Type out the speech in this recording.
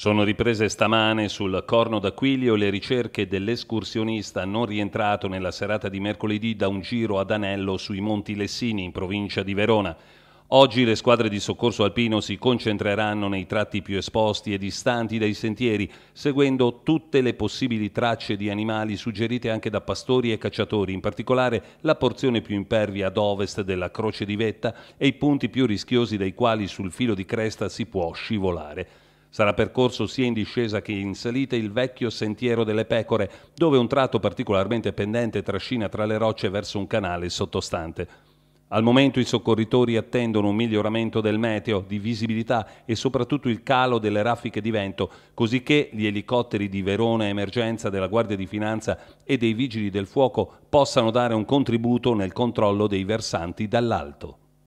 Sono riprese stamane sul Corno d'Aquilio le ricerche dell'escursionista non rientrato nella serata di mercoledì da un giro ad anello sui Monti Lessini in provincia di Verona. Oggi le squadre di soccorso alpino si concentreranno nei tratti più esposti e distanti dai sentieri, seguendo tutte le possibili tracce di animali suggerite anche da pastori e cacciatori, in particolare la porzione più impervia ad ovest della Croce di Vetta e i punti più rischiosi dai quali sul filo di cresta si può scivolare. Sarà percorso sia in discesa che in salita il vecchio sentiero delle pecore, dove un tratto particolarmente pendente trascina tra le rocce verso un canale sottostante. Al momento i soccorritori attendono un miglioramento del meteo, di visibilità e soprattutto il calo delle raffiche di vento, così che gli elicotteri di Verona Emergenza della Guardia di Finanza e dei Vigili del Fuoco possano dare un contributo nel controllo dei versanti dall'alto.